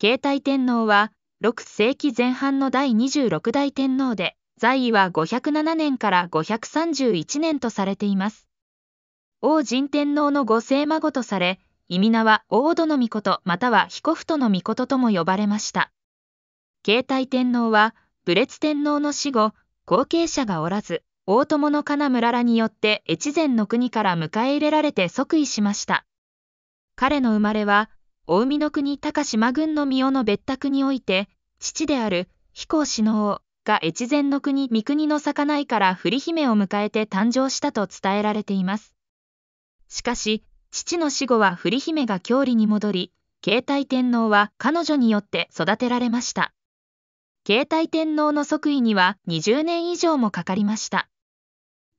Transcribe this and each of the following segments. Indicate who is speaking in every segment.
Speaker 1: 慶大天皇は6世紀前半の第26代天皇で、在位は507年から531年とされています。王神天皇のご聖孫とされ、意味名は王殿の御事または彦太の御事とも呼ばれました。慶大天皇は、武烈天皇の死後、後継者がおらず、大友の金村らによって越前の国から迎え入れられて即位しました。彼の生まれは、お海の国高島郡の御代の別宅において、父である行士の王が越前の国三国の境から振姫を迎えて誕生したと伝えられています。しかし、父の死後は振姫が郷里に戻り、慶太天皇は彼女によって育てられました。慶太天皇の即位には20年以上もかかりました。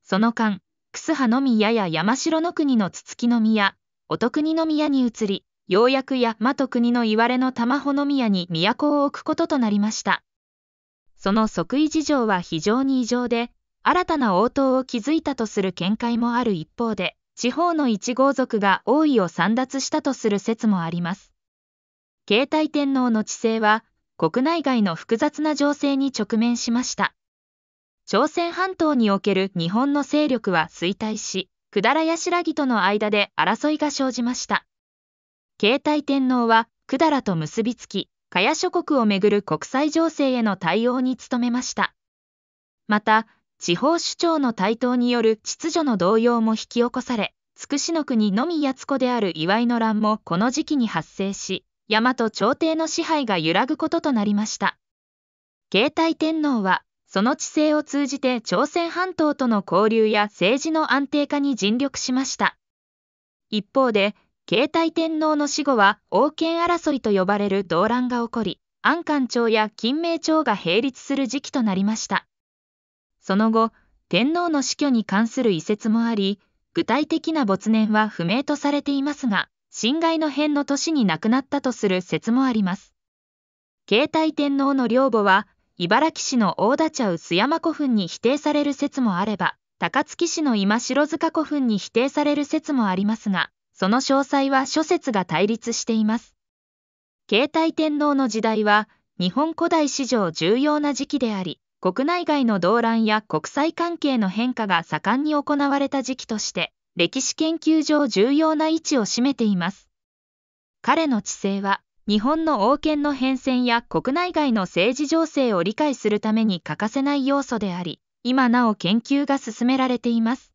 Speaker 1: その間、楠葉の宮や山城の国の筒木の宮、お国の宮に移り、ようやく山と国のいわれの玉穂宮に都を置くこととなりました。その即位事情は非常に異常で、新たな応答を築いたとする見解もある一方で、地方の一豪族が王位を散奪したとする説もあります。携帯天皇の治世は、国内外の複雑な情勢に直面しました。朝鮮半島における日本の勢力は衰退し、百済やしらぎとの間で争いが生じました。携帯天皇は百済と結びつき、茅諸国をめぐる国際情勢への対応に努めました。また、地方首長の台頭による秩序の動揺も引き起こされ、つくしの国のみやつこである祝いの乱もこの時期に発生し、大和朝廷の支配が揺らぐこととなりました。携帯天皇は、その知性を通じて朝鮮半島との交流や政治の安定化に尽力しました。一方で、携帯天皇の死後は王権争いと呼ばれる動乱が起こり、安官朝や金明朝が並立する時期となりました。その後、天皇の死去に関する遺説もあり、具体的な没年は不明とされていますが、侵害の変の年に亡くなったとする説もあります。携帯天皇の陵墓は、茨城市の大田茶薄山古墳に否定される説もあれば、高槻市の今城塚古墳に否定される説もありますが、その詳細は諸説が対立しています。携帯天皇の時代は、日本古代史上重要な時期であり、国内外の動乱や国際関係の変化が盛んに行われた時期として、歴史研究上重要な位置を占めています。彼の知性は、日本の王権の変遷や国内外の政治情勢を理解するために欠かせない要素であり、今なお研究が進められています。